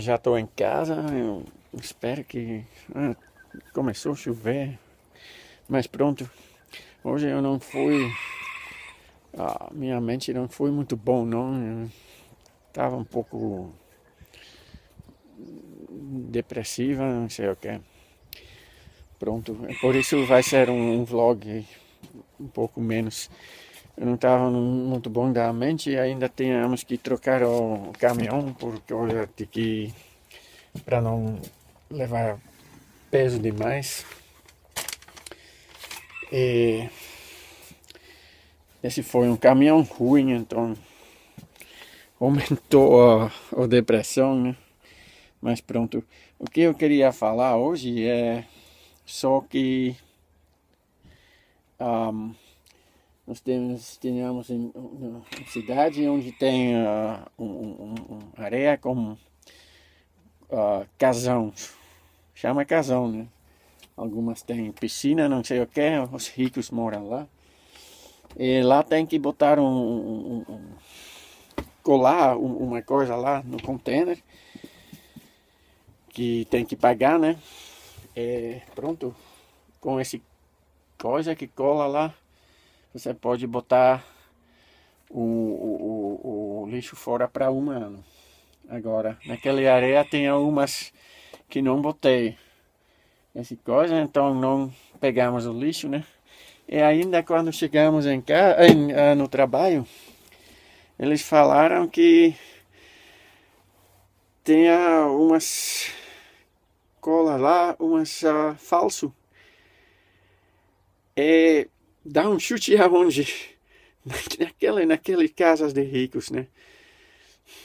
Já estou em casa, eu espero que ah, começou a chover, mas pronto. Hoje eu não fui, ah, minha mente não foi muito bom, não. estava um pouco depressiva, não sei o que. Pronto, por isso vai ser um, um vlog um pouco menos não estava muito bom da mente e ainda tínhamos que trocar o caminhão porque eu tinha que para não levar peso demais. E esse foi um caminhão ruim, então aumentou a, a depressão, né? Mas pronto, o que eu queria falar hoje é só que um, ah, nós temos, tenhamos uma cidade onde tem uh, um, um, um, areia com uh, casão, chama casão, né? Algumas têm piscina, não sei o que, os ricos moram lá. E lá tem que botar um, colar uma coisa lá no container que tem que pagar, né? E pronto, com esse coisa que cola lá você pode botar o, o, o, o lixo fora para um ano. Agora, naquela areia tem algumas que não botei essa coisa, então não pegamos o lixo, né? E ainda quando chegamos em casa, em, ah, no trabalho, eles falaram que tinha umas colas lá, umas uh, falso. E Dá um chute aonde? Naquela, naquelas casas de ricos, né?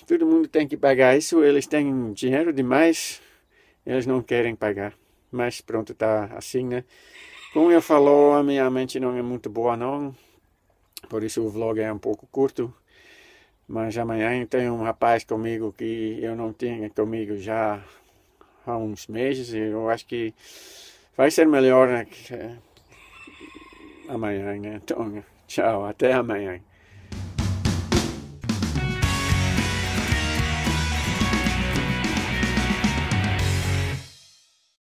Todo mundo tem que pagar isso, eles têm dinheiro demais, eles não querem pagar. Mas pronto, tá assim, né? Como eu falou, a minha mente não é muito boa não, por isso o vlog é um pouco curto. Mas amanhã tem um rapaz comigo que eu não tinha comigo já há uns meses. E eu acho que vai ser melhor, né? amanhã, né? Então, tchau, oh, até amanhã.